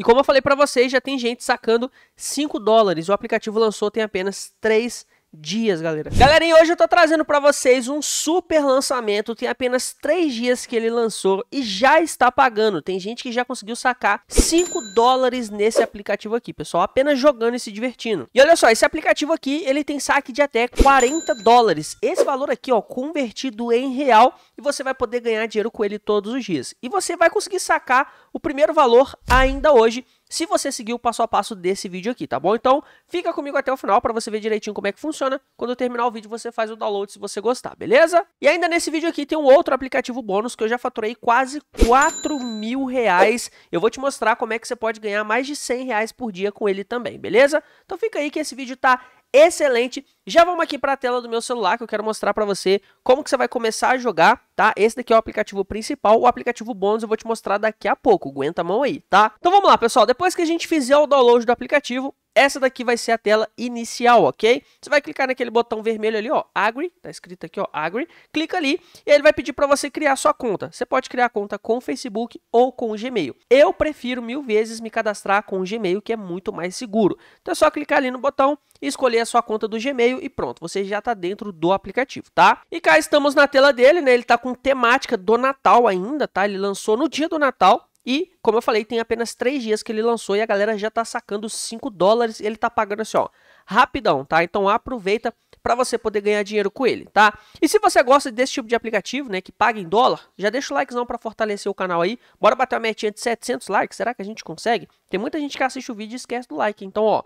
E como eu falei para vocês, já tem gente sacando 5 dólares. O aplicativo lançou tem apenas 3 dias, galera. Galera, e hoje eu tô trazendo para vocês um super lançamento. Tem apenas três dias que ele lançou e já está pagando. Tem gente que já conseguiu sacar 5 dólares nesse aplicativo aqui, pessoal. Apenas jogando e se divertindo. E olha só, esse aplicativo aqui, ele tem saque de até 40 dólares. Esse valor aqui, ó, convertido em real e você vai poder ganhar dinheiro com ele todos os dias. E você vai conseguir sacar o primeiro valor ainda hoje se você seguir o passo a passo desse vídeo aqui, tá bom? Então, fica comigo até o final para você ver direitinho como é que funciona. Quando eu terminar o vídeo, você faz o download se você gostar, beleza? E ainda nesse vídeo aqui tem um outro aplicativo bônus que eu já faturei quase 4 mil reais. Eu vou te mostrar como é que você pode ganhar mais de 100 reais por dia com ele também, beleza? Então fica aí que esse vídeo tá excelente. Já vamos aqui para a tela do meu celular que eu quero mostrar para você como que você vai começar a jogar, tá? Esse daqui é o aplicativo principal, o aplicativo bônus eu vou te mostrar daqui a pouco, aguenta a mão aí, tá? Então vamos lá, pessoal, depois que a gente fizer o download do aplicativo, essa daqui vai ser a tela inicial, ok? Você vai clicar naquele botão vermelho ali, ó, Agri, tá escrito aqui, ó, Agri. Clica ali e ele vai pedir para você criar sua conta. Você pode criar a conta com o Facebook ou com o Gmail. Eu prefiro mil vezes me cadastrar com o Gmail, que é muito mais seguro. Então é só clicar ali no botão, escolher a sua conta do Gmail e pronto, você já está dentro do aplicativo, tá? E cá estamos na tela dele, né? Ele está com temática do Natal ainda, tá? Ele lançou no dia do Natal, e, como eu falei, tem apenas 3 dias que ele lançou e a galera já tá sacando 5 dólares. Ele tá pagando assim, ó, rapidão, tá? Então aproveita para você poder ganhar dinheiro com ele, tá? E se você gosta desse tipo de aplicativo, né, que paga em dólar, já deixa o likezão para fortalecer o canal aí. Bora bater uma metinha de 700 likes, será que a gente consegue? Tem muita gente que assiste o vídeo e esquece do like, então, ó,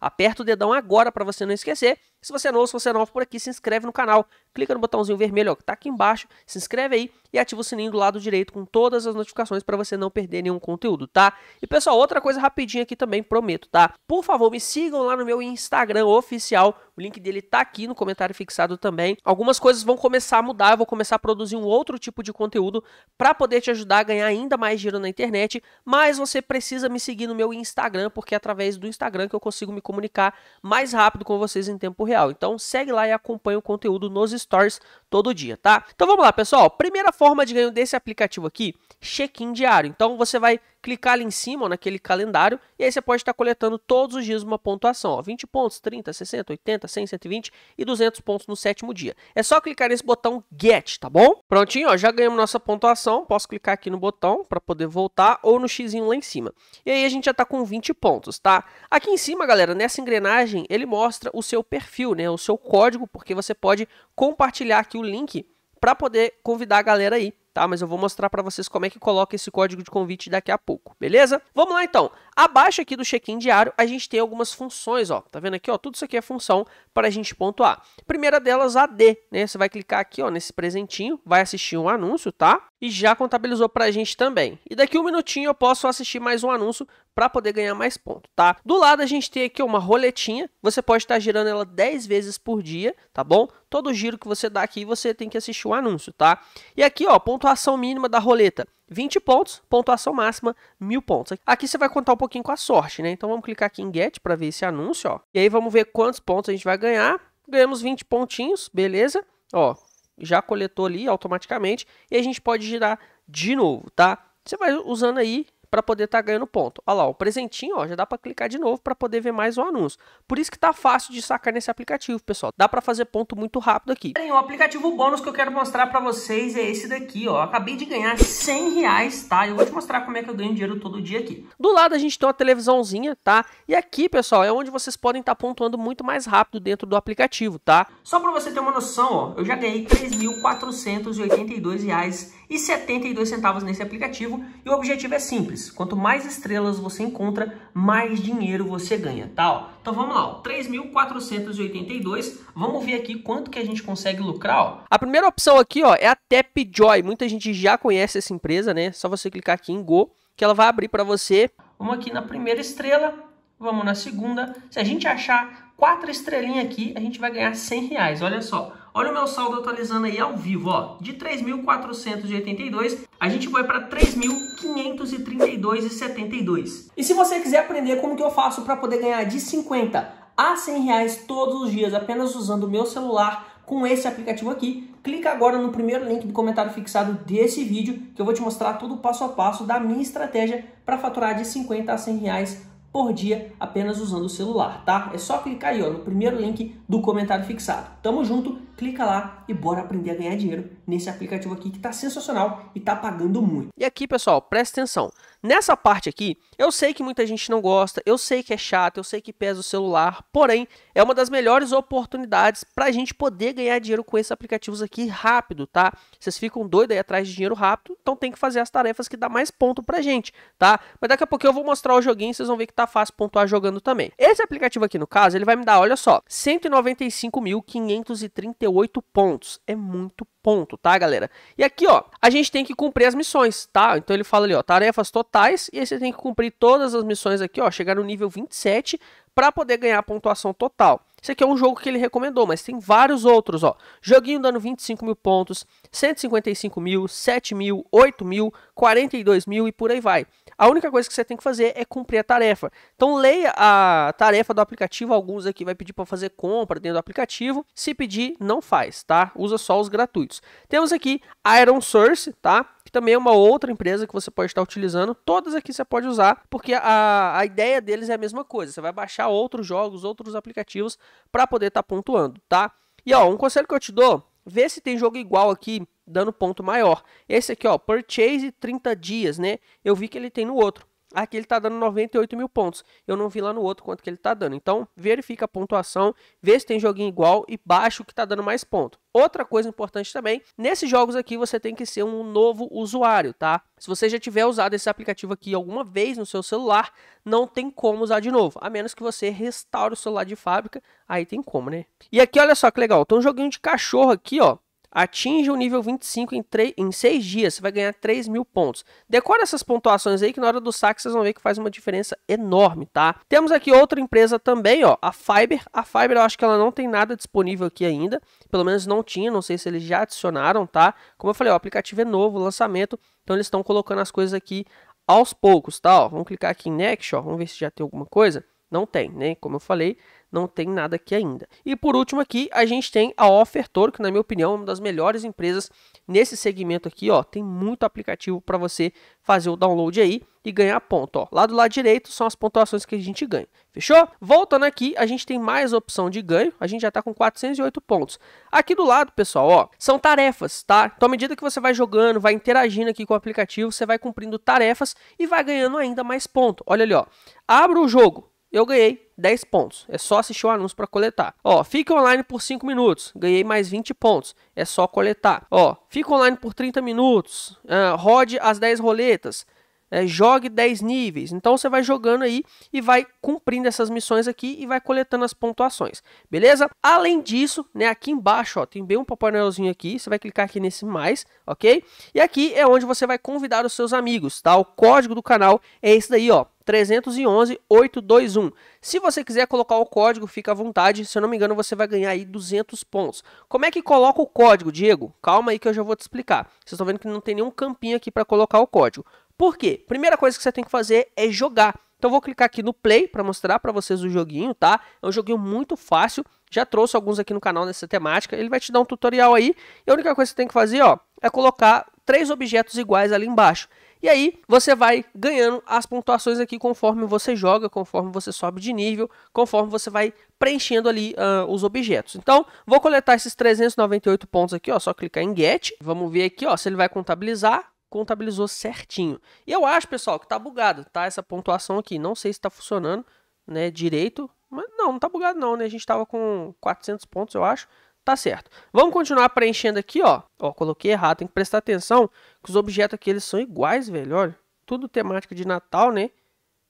aperta o dedão agora para você não esquecer. Se você é novo, se você é novo por aqui, se inscreve no canal, clica no botãozinho vermelho ó, que está aqui embaixo, se inscreve aí e ativa o sininho do lado direito com todas as notificações para você não perder nenhum conteúdo, tá? E pessoal, outra coisa rapidinha aqui também, prometo, tá? Por favor, me sigam lá no meu Instagram oficial, o link dele tá aqui no comentário fixado também. Algumas coisas vão começar a mudar, eu vou começar a produzir um outro tipo de conteúdo para poder te ajudar a ganhar ainda mais dinheiro na internet, mas você precisa me seguir no meu Instagram, porque é através do Instagram que eu consigo me comunicar mais rápido com vocês em tempo real. Então segue lá e acompanha o conteúdo nos stories todo dia, tá? Então vamos lá, pessoal. Primeira forma de ganho desse aplicativo aqui, check-in diário. Então você vai clicar ali em cima ó, naquele calendário e aí você pode estar coletando todos os dias uma pontuação, ó, 20 pontos, 30, 60, 80, 100, 120 e 200 pontos no sétimo dia. É só clicar nesse botão Get, tá bom? Prontinho, ó, já ganhamos nossa pontuação, posso clicar aqui no botão para poder voltar ou no xizinho lá em cima. E aí a gente já está com 20 pontos, tá? Aqui em cima, galera, nessa engrenagem, ele mostra o seu perfil, né, o seu código, porque você pode compartilhar aqui o link para poder convidar a galera aí tá? Mas eu vou mostrar para vocês como é que coloca esse código de convite daqui a pouco, beleza? Vamos lá então. Abaixo aqui do check-in diário, a gente tem algumas funções, ó. Tá vendo aqui, ó? Tudo isso aqui é função para a gente pontuar. Primeira delas, a D, né? Você vai clicar aqui, ó, nesse presentinho, vai assistir um anúncio, tá? e já contabilizou para a gente também. E daqui um minutinho eu posso assistir mais um anúncio para poder ganhar mais pontos, tá? Do lado a gente tem aqui uma roletinha, você pode estar tá girando ela 10 vezes por dia, tá bom? Todo giro que você dá aqui, você tem que assistir o um anúncio, tá? E aqui, ó, pontuação mínima da roleta, 20 pontos, pontuação máxima, 1000 pontos. Aqui você vai contar um pouquinho com a sorte, né? Então vamos clicar aqui em get para ver esse anúncio, ó. E aí vamos ver quantos pontos a gente vai ganhar. Ganhamos 20 pontinhos, beleza? Ó, já coletou ali automaticamente e a gente pode girar de novo, tá? Você vai usando aí para poder estar tá ganhando ponto. Olha lá, o presentinho, ó, já dá para clicar de novo para poder ver mais o anúncio. Por isso que tá fácil de sacar nesse aplicativo, pessoal. Dá para fazer ponto muito rápido aqui. Tem um aplicativo bônus que eu quero mostrar para vocês é esse daqui, ó. acabei de ganhar 100 reais, tá? Eu vou te mostrar como é que eu ganho dinheiro todo dia aqui. Do lado a gente tem uma televisãozinha, tá? E aqui, pessoal, é onde vocês podem estar tá pontuando muito mais rápido dentro do aplicativo, tá? Só para você ter uma noção, ó, eu já ganhei 3.482 reais e 72 centavos nesse aplicativo. E o objetivo é simples, quanto mais estrelas você encontra, mais dinheiro você ganha, tá? Ó, então vamos lá, 3.482, vamos ver aqui quanto que a gente consegue lucrar, ó. A primeira opção aqui, ó, é a Tapjoy, muita gente já conhece essa empresa, né? Só você clicar aqui em Go, que ela vai abrir para você. Vamos aqui na primeira estrela, vamos na segunda. Se a gente achar quatro estrelinhas aqui, a gente vai ganhar 100 reais. Olha só, olha o meu saldo atualizando aí ao vivo, ó. De 3.482, a gente vai para 3.532,72. E se você quiser aprender como que eu faço para poder ganhar de 50 a 100 reais todos os dias, apenas usando o meu celular com esse aplicativo aqui, clica agora no primeiro link do comentário fixado desse vídeo, que eu vou te mostrar todo o passo a passo da minha estratégia para faturar de 50 a 100 reais por dia apenas usando o celular, tá? É só clicar aí ó, no primeiro link do comentário fixado. Tamo junto, clica lá e bora aprender a ganhar dinheiro nesse aplicativo aqui que tá sensacional e tá pagando muito. E aqui, pessoal, presta atenção. Nessa parte aqui, eu sei que muita gente não gosta, eu sei que é chato, eu sei que pesa o celular, porém, é uma das melhores oportunidades para a gente poder ganhar dinheiro com esses aplicativos aqui rápido, tá? Vocês ficam doidos aí atrás de dinheiro rápido, então tem que fazer as tarefas que dá mais ponto pra gente, tá? Mas daqui a pouco eu vou mostrar o joguinho, vocês vão ver que tá fácil pontuar jogando também. Esse aplicativo aqui, no caso, ele vai me dar, olha só, 195.538 pontos. É muito ponto, tá, galera? E aqui, ó, a gente tem que cumprir as missões, tá? Então ele fala ali, ó, tarefas totais, e aí você tem que cumprir todas as missões aqui, ó, chegar no nível 27 para poder ganhar a pontuação total. Esse aqui é um jogo que ele recomendou, mas tem vários outros, ó. Joguinho dando 25 mil pontos, 155 mil, 7 mil, 8 mil, 42 mil e por aí vai. A única coisa que você tem que fazer é cumprir a tarefa. Então leia a tarefa do aplicativo, alguns aqui vai pedir para fazer compra dentro do aplicativo. Se pedir, não faz, tá? Usa só os gratuitos. Temos aqui Iron Source, tá? que também é uma outra empresa que você pode estar utilizando. Todas aqui você pode usar, porque a, a ideia deles é a mesma coisa. Você vai baixar outros jogos, outros aplicativos para poder estar tá pontuando, tá? E ó, um conselho que eu te dou, vê se tem jogo igual aqui, dando ponto maior. Esse aqui, ó, purchase 30 dias, né? Eu vi que ele tem no outro. Aqui ele está dando 98 mil pontos. Eu não vi lá no outro quanto que ele está dando. Então, verifica a pontuação, vê se tem joguinho igual e baixa o que está dando mais ponto. Outra coisa importante também, nesses jogos aqui você tem que ser um novo usuário, tá? Se você já tiver usado esse aplicativo aqui alguma vez no seu celular, não tem como usar de novo, a menos que você restaure o celular de fábrica, aí tem como, né? E aqui olha só que legal, tem um joguinho de cachorro aqui, ó, atinge o nível 25 em, em 6 dias, você vai ganhar 3 mil pontos. Decora essas pontuações aí que na hora do saque vocês vão ver que faz uma diferença enorme, tá? Temos aqui outra empresa também, ó, a Fiber. A Fiber eu acho que ela não tem nada disponível aqui ainda, pelo menos não tinha, não sei se eles já adicionaram, tá? Como eu falei, ó, o aplicativo é novo, lançamento, então eles estão colocando as coisas aqui aos poucos, tá? Ó, vamos clicar aqui em Next, ó, vamos ver se já tem alguma coisa. Não tem, né? Como eu falei, não tem nada aqui ainda. E por último aqui, a gente tem a Offertoro, que na minha opinião é uma das melhores empresas nesse segmento aqui, ó. Tem muito aplicativo para você fazer o download aí e ganhar ponto, ó. Lá do lado direito são as pontuações que a gente ganha. Fechou? Voltando aqui, a gente tem mais opção de ganho. A gente já tá com 408 pontos. Aqui do lado, pessoal, ó, são tarefas, tá? Então, à medida que você vai jogando, vai interagindo aqui com o aplicativo, você vai cumprindo tarefas e vai ganhando ainda mais ponto. Olha ali, ó. Abra o jogo, eu ganhei 10 pontos. É só assistir o anúncio para coletar. Ó, fique online por 5 minutos, ganhei mais 20 pontos. É só coletar. Ó, fique online por 30 minutos, uh, rode as 10 roletas. É, jogue 10 níveis. Então você vai jogando aí e vai cumprindo essas missões aqui e vai coletando as pontuações, beleza? Além disso, né, aqui embaixo, ó, tem bem um papelzinho aqui, você vai clicar aqui nesse mais, ok? E aqui é onde você vai convidar os seus amigos, tá? O código do canal é esse daí, ó, 311 821. Se você quiser colocar o código, fica à vontade. Se eu não me engano, você vai ganhar aí 200 pontos. Como é que coloca o código, Diego? Calma aí que eu já vou te explicar. Vocês estão vendo que não tem nenhum campinho aqui para colocar o código. Por quê? Primeira coisa que você tem que fazer é jogar. Então vou clicar aqui no play para mostrar para vocês o joguinho, tá? É um joguinho muito fácil. Já trouxe alguns aqui no canal nessa temática. Ele vai te dar um tutorial aí. E a única coisa que você tem que fazer, ó, é colocar três objetos iguais ali embaixo. E aí você vai ganhando as pontuações aqui conforme você joga, conforme você sobe de nível, conforme você vai preenchendo ali uh, os objetos. Então, vou coletar esses 398 pontos aqui, ó, só clicar em get. Vamos ver aqui, ó, se ele vai contabilizar contabilizou certinho. E eu acho, pessoal, que tá bugado, tá? Essa pontuação aqui, não sei se tá funcionando, né, direito. Mas não, não tá bugado não, né? A gente tava com 400 pontos, eu acho. Tá certo. Vamos continuar preenchendo aqui, ó. Ó, coloquei errado, tem que prestar atenção que os objetos aqui eles são iguais, velho, olha. Tudo temática de Natal, né?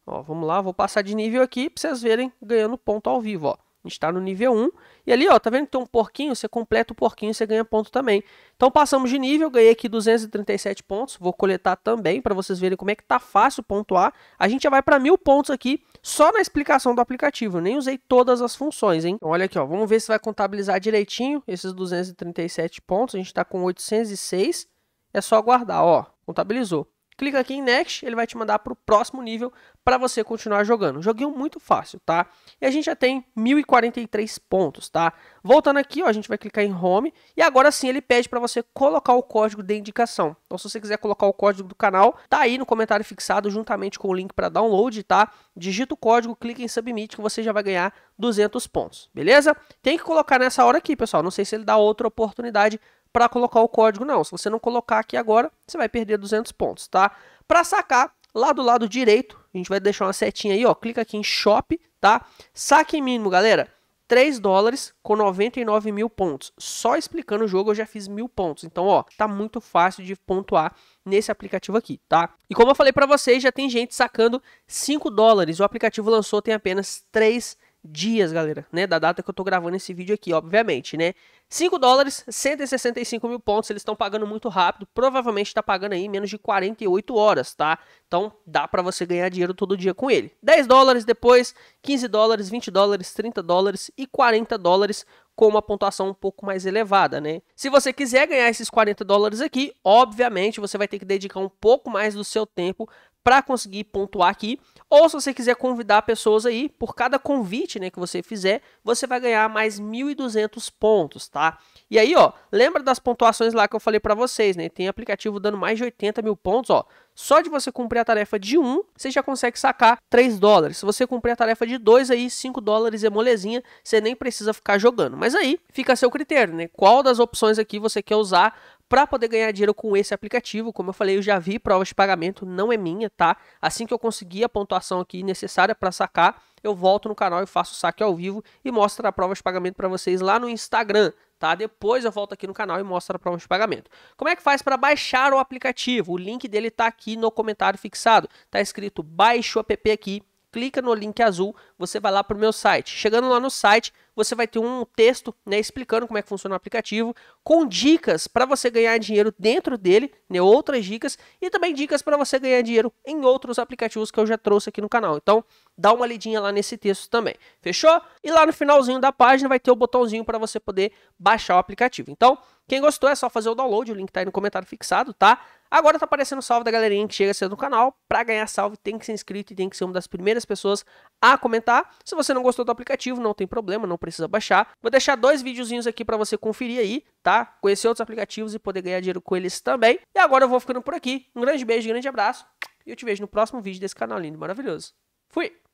Ó, vamos lá, vou passar de nível aqui para vocês verem ganhando ponto ao vivo, ó está no nível 1. E ali, ó, tá vendo que tem um porquinho? Você completa o porquinho, você ganha ponto também. Então passamos de nível, ganhei aqui 237 pontos. Vou coletar também para vocês verem como é que tá fácil pontuar. A gente já vai para mil pontos aqui só na explicação do aplicativo. Eu nem usei todas as funções, hein? Então, olha aqui, ó, vamos ver se vai contabilizar direitinho esses 237 pontos. A gente está com 806. É só aguardar, ó. Contabilizou clica aqui em Next, ele vai te mandar para o próximo nível para você continuar jogando. Joguinho muito fácil, tá? E a gente já tem 1043 pontos, tá? Voltando aqui, ó, a gente vai clicar em Home e agora sim ele pede para você colocar o código de indicação. Então se você quiser colocar o código do canal, tá aí no comentário fixado juntamente com o link para download, tá? Digita o código, clica em Submit que você já vai ganhar 200 pontos, beleza? Tem que colocar nessa hora aqui, pessoal. Não sei se ele dá outra oportunidade para colocar o código, não. Se você não colocar aqui agora, você vai perder 200 pontos, tá? Para sacar, lá do lado direito, a gente vai deixar uma setinha aí, ó, clica aqui em Shop, tá? Saque mínimo, galera, 3 dólares com 99 mil pontos. Só explicando o jogo eu já fiz mil pontos. Então, ó, tá muito fácil de pontuar nesse aplicativo aqui, tá? E como eu falei para vocês, já tem gente sacando 5 dólares. O aplicativo lançou tem apenas 3 dias, galera, né? Da data que eu tô gravando esse vídeo aqui, obviamente, né? 5 dólares, 165 mil pontos, eles estão pagando muito rápido, provavelmente tá pagando aí menos de 48 horas, tá? Então dá pra você ganhar dinheiro todo dia com ele. 10 dólares depois, 15 dólares, 20 dólares, 30 dólares e 40 dólares com uma pontuação um pouco mais elevada, né? Se você quiser ganhar esses 40 dólares aqui, obviamente você vai ter que dedicar um pouco mais do seu tempo para conseguir pontuar aqui, ou se você quiser convidar pessoas aí, por cada convite, né, que você fizer, você vai ganhar mais 1200 pontos, tá? E aí, ó, lembra das pontuações lá que eu falei para vocês, né? Tem aplicativo dando mais de 80 mil pontos, ó. Só de você cumprir a tarefa de 1, um, você já consegue sacar 3 dólares. Se você cumprir a tarefa de 2, aí 5 dólares é molezinha, você nem precisa ficar jogando. Mas aí fica a seu critério, né? Qual das opções aqui você quer usar para poder ganhar dinheiro com esse aplicativo. Como eu falei, eu já vi provas de pagamento, não é minha, tá? Assim que eu conseguir a pontuação aqui necessária para sacar, eu volto no canal e faço o saque ao vivo e mostro a prova de pagamento para vocês lá no Instagram tá? Depois eu volto aqui no canal e mostro a prova de pagamento. Como é que faz para baixar o aplicativo? O link dele está aqui no comentário fixado. Tá escrito baixo app aqui, clica no link azul, você vai lá para o meu site. Chegando lá no site, você vai ter um texto né, explicando como é que funciona o aplicativo, com dicas para você ganhar dinheiro dentro dele, né, outras dicas, e também dicas para você ganhar dinheiro em outros aplicativos que eu já trouxe aqui no canal. Então, dá uma lidinha lá nesse texto também. Fechou? E lá no finalzinho da página vai ter o botãozinho para você poder baixar o aplicativo. Então, quem gostou é só fazer o download, o link tá aí no comentário fixado, tá? Agora tá aparecendo salve da galerinha que chega cedo no canal. Para ganhar salve tem que ser inscrito e tem que ser uma das primeiras pessoas a comentar. Se você não gostou do aplicativo, não tem problema, não precisa baixar. Vou deixar dois videozinhos aqui para você conferir aí, tá? Conhecer outros aplicativos e poder ganhar dinheiro com eles também. E agora eu vou ficando por aqui. Um grande beijo, um grande abraço e eu te vejo no próximo vídeo desse canal lindo e maravilhoso. Fui!